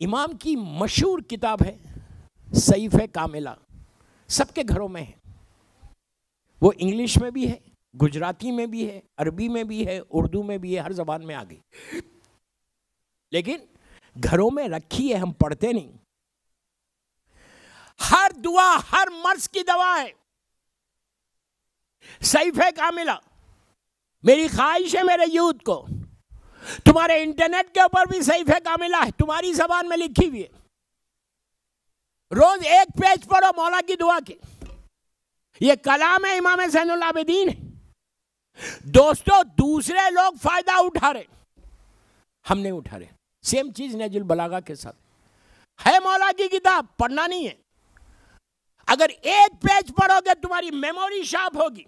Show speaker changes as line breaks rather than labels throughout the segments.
इमाम की मशहूर किताब है सईफ है कामिला सबके घरों में है वो इंग्लिश में भी है गुजराती में भी है अरबी में भी है उर्दू में भी है हर जबान में आ गई लेकिन घरों में रखी है हम पढ़ते नहीं हर दुआ हर मर्ज की दवा है सईफ है कामिला मेरी ख्वाहिश है मेरे यूथ को तुम्हारे इंटरनेट के ऊपर भी सही फेंका मिला है तुम्हारी जबान में लिखी हुई है रोज एक पेज पढ़ो मौला की दुआ के ये कलाम है इमाम सैनुल्लाबीन है दोस्तों दूसरे लोग फायदा उठा रहे हम नहीं उठा रहे सेम चीज नजुल बलागा के साथ है मौला की किताब पढ़ना नहीं है अगर एक पेज पढ़ोगे तुम्हारी मेमोरी शार्प होगी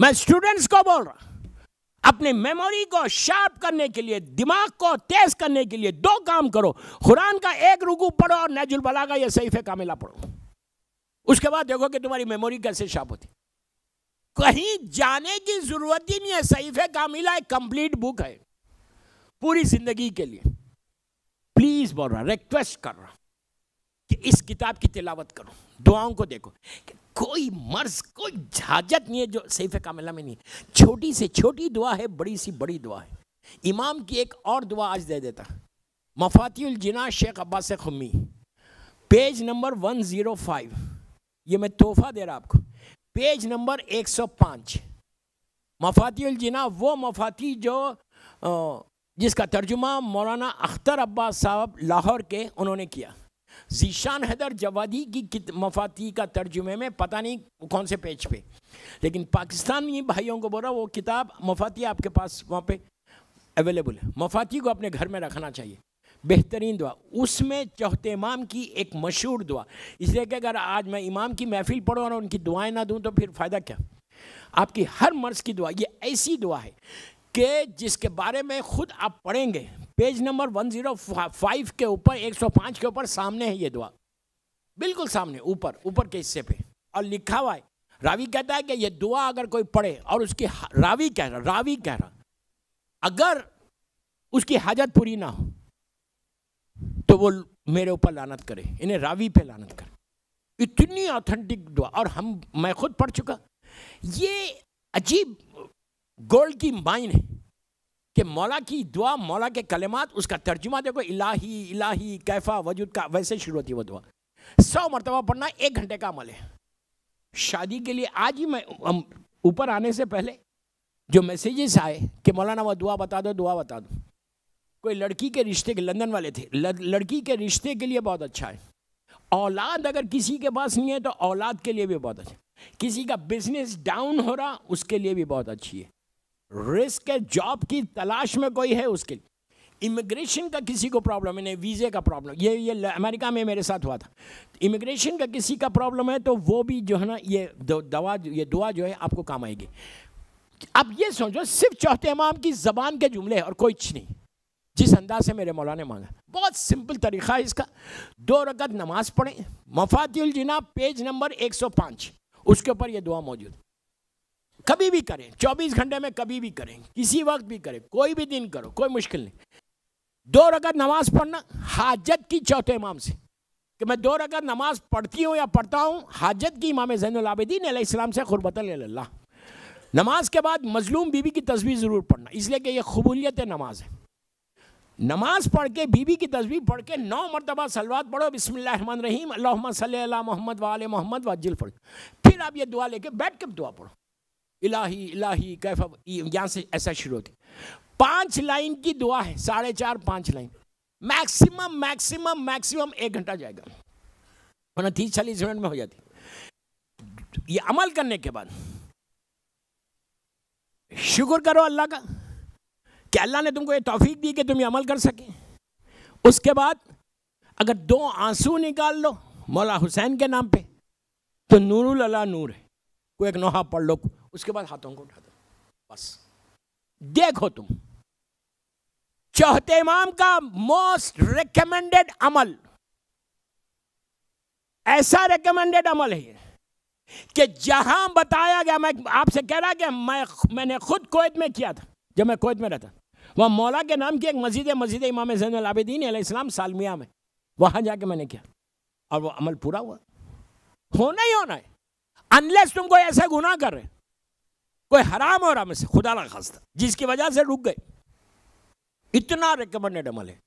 मैं स्टूडेंट्स को बोल रहा अपने मेमोरी को शार्प करने के लिए दिमाग को तेज करने के लिए दो काम करो कुरान का एक रुकू पढ़ो और नजुल बला का या सईफ कामिला पढ़ो उसके बाद देखो कि तुम्हारी मेमोरी कैसे शार्प होती कहीं जाने की जरूरत ही नहीं है सईफ कामिला एक कंप्लीट बुक है पूरी जिंदगी के लिए प्लीज बोल रहा रिक्वेस्ट कर रहा कि इस किताब की तिलावत करो दुआओं को देखो कोई मर्ज कोई झाजत नहीं है जो सैफ कामिला में नहीं छोटी से छोटी दुआ है बड़ी सी बड़ी दुआ है इमाम की एक और दुआ आज दे देता Mafatih Jinan Sheikh Abbas Qummi page number 105 ये मैं तोहफा दे रहा आपको पेज नंबर 105 मफातील जिना वो मफाती जो जिसका तर्जुमा मौलाना अख्तर अब्बास साहब लाहौर के उन्होंने किया जीशान हैदर जवादी की मफाती का तर्जुमे में पता नहीं कौन से पेज पे लेकिन पाकिस्तानी भाइयों को बोल रहा वो किताब मफाती आपके पास वहाँ पे अवेलेबल है मफाती को अपने घर में रखना चाहिए बेहतरीन दुआ उसमें चौथे इमाम की एक मशहूर दुआ इसलिए कि अगर आज मैं इमाम की महफिल पढ़ूँ और उनकी दुआएं ना दूँ तो फिर फ़ायदा क्या आपकी हर मर्ज़ की दुआ ये ऐसी दुआ है कि जिसके बारे में ख़ुद आप पढ़ेंगे पेज नंबर 105 के ऊपर 105 के ऊपर सामने है ये दुआ बिल्कुल सामने ऊपर ऊपर के हिस्से पे और लिखा हुआ है रावी कहता है कि ये दुआ अगर कोई पढ़े और उसकी रावी कह रहा रावी कह रहा अगर उसकी हाजत पूरी ना हो तो वो मेरे ऊपर लानत करे इन्हें रावी पे लानत करे इतनी ऑथेंटिक दुआ और हम मैं खुद पढ़ चुका ये अजीब गोल्ड की माइन है कि मौला की दुआ मौला के कलेमात उसका तर्जुमा देखो इलाही इलाही कैफा वजूद का वैसे शुरू होती है वो दुआ सौ मरतबा पढ़ना एक घंटे का अमल है शादी के लिए आज ही मैं ऊपर आने से पहले जो मैसेजेस आए कि मौलाना वह दुआ बता दो दुआ बता दो कोई लड़की के रिश्ते के लंदन वाले थे लड़की के रिश्ते के लिए बहुत अच्छा है औलाद अगर किसी के पास नहीं है तो औलाद के लिए भी बहुत अच्छा किसी का बिजनेस डाउन हो रहा उसके लिए भी बहुत अच्छी है रिस्क है जॉब की तलाश में कोई है उसके लिए इमिग्रेशन का किसी को प्रॉब्लम है नहीं वीज़े का प्रॉब्लम ये ये अमेरिका में मेरे साथ हुआ था इमिग्रेशन का किसी का प्रॉब्लम है तो वो भी जो है ना ये दवा ये दुआ जो है आपको काम आएगी अब ये सोचो सिर्फ चौथे इमाम की ज़बान के जुमले और कोई नहीं जिस अंदाज से मेरे मौलाना ने मांगा बहुत सिंपल तरीक़ा है इसका दो रकत नमाज पढ़ें मफातिल जिनाब पेज नंबर 105 उसके ऊपर ये दुआ मौजूद कभी भी करें 24 घंटे में कभी भी करें किसी वक्त भी करें कोई भी दिन करो कोई मुश्किल नहीं दो रकत नमाज पढ़ना हाजत की चौथे इमाम से कि मैं दो रकत नमाज पढ़ती हूँ या पढ़ता हूँ हाजत की इमाम जैनदीन इस्लाम से ख़ुरबत नमाज के बाद मजलूम बीबी की तस्वीर ज़रूर पढ़ना इसलिए कि यह कबूलियत नमाज है नमाज पढ़ के बीबी की तस्वीर पढ़ के नौ मरतबा सलवाद पढ़ो रहीम अल्लाम सल मोहम्मद वाल मोहम्मद वाजिल फिर आप ये दुआ लेके बैठ के दुआ पढ़ो इलाही इलाही कैफ यहाँ से ऐसा शुरू होती पाँच लाइन की दुआ है साढ़े चार पाँच लाइन मैक्सिमम मैक्सिमम मैक्सिमम एक घंटा जाएगा वरना तीस चालीस मिनट में हो जाती ये अमल करने के बाद शुक्र करो अल्लाह का कि अल्लाह ने तुमको ये तोफ़ीक दी कि तुम ये अमल कर सके उसके बाद अगर दो आंसू निकाल लो मौला हुसैन के नाम पे तो नूरुल अला नूर है कोई एक नोहा पढ़ लो उसके बाद हाथों को उठा दो बस देखो तुम चौथे इमाम का मोस्ट रिकमेंडेड अमल ऐसा रिकमेंडेड अमल है कि जहां बताया गया मैं आपसे कह रहा कि मैं मैंने खुद कोयत में किया था जब मैं कोयत में रहता वह मौला के नाम की एक मस्जिद है मस्जिद इमाम जैन इस्लाम सालमिया में वहां जाके मैंने किया और वो अमल पूरा हुआ होना ही होना है अनलेस तुम कोई ऐसा गुनाह कर रहे कोई हराम और हराम खुदा ना खास्ता जिसकी वजह से रुक गए इतना रिकमेंडेड अमल है